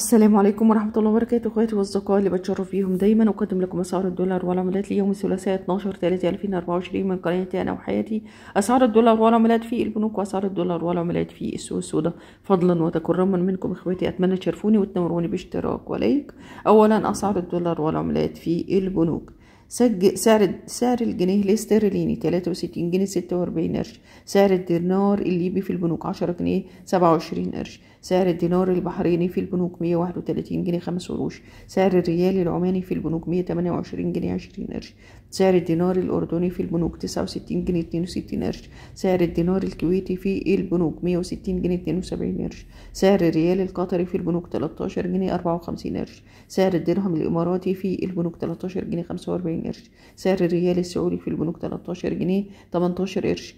السلام عليكم ورحمة الله وبركاته اخواتي واصدقائي اللي بتشرف فيهم دايما اقدم لكم اسعار الدولار والعملات ليوم الثلاثاء 12 3 2024 من قناتي انا وحياتي اسعار الدولار والعملات في البنوك واسعار الدولار والعملات في السوق السوداء فضلا وتكرما منكم اخواتي اتمنى تشرفوني وتنوروني باشتراك ولايك اولا اسعار الدولار والعملات في البنوك سعر سعر الجنيه الاسترليني 63 جنيه 46 قرش سعر الدينار الليبي في البنوك 10 جنيه 27 قرش سعر الدينار البحريني في البنوك 131 جنيه 5 قروش سعر الريال العماني في البنوك 128 جنيه 20 قرش سعر الدينار الأردني في البنوك 69 جنيه 62 قرش سعر الدينار الكويتي في البنوك 160 جنيه 72 قرش سعر الريال القطري في البنوك 13 جنيه 54 قرش سعر الدرهم الإماراتي في البنوك 13 جنيه 45 قرش سعر الريال السعودي في البنوك 13 جنيه 18 قرش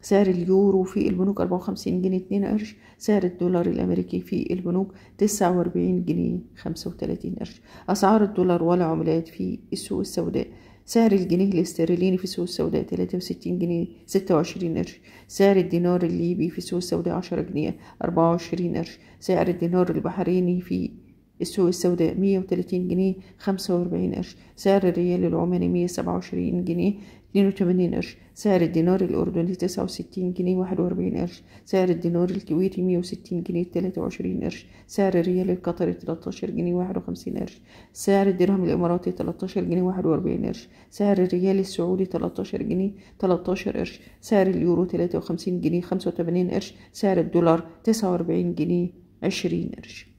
سعر اليورو في البنوك 54 جنيه 2 قرش سعر الدولار الأمريكي في البنوك 49 جنيه 35 قرش أسعار الدولار والعملات في السوق السوداء سعر الجنيه الاسترليني في السوق السوداء 63 جنيه 26 قرش سعر الدينار الليبي في السوق السوداء 10 جنيه 24 قرش سعر الدينار البحريني في السوق السوداء مية وتلاتين جنيه خمسة وأربعين قرش سعر الريال العماني مية سبعة وعشرين جنيه اتنين وتمانين قرش سعر الدينار الأردني تسعة وستين جنيه واحد وأربعين قرش سعر الدينار الكويتي مية وستين جنيه تلاتة وعشرين قرش سعر الريال القطري تلاتاشر جنيه واحد وخمسين قرش سعر الدرهم الإماراتي تلاتاشر جنيه واحد وأربعين قرش سعر الريال السعودي تلاتاشر جنيه تلاتاشر قرش سعر اليورو تلاتة وخمسين جنيه خمسة وتمانين قرش سعر الدولار تسعة وأربعين جنيه عشرين قرش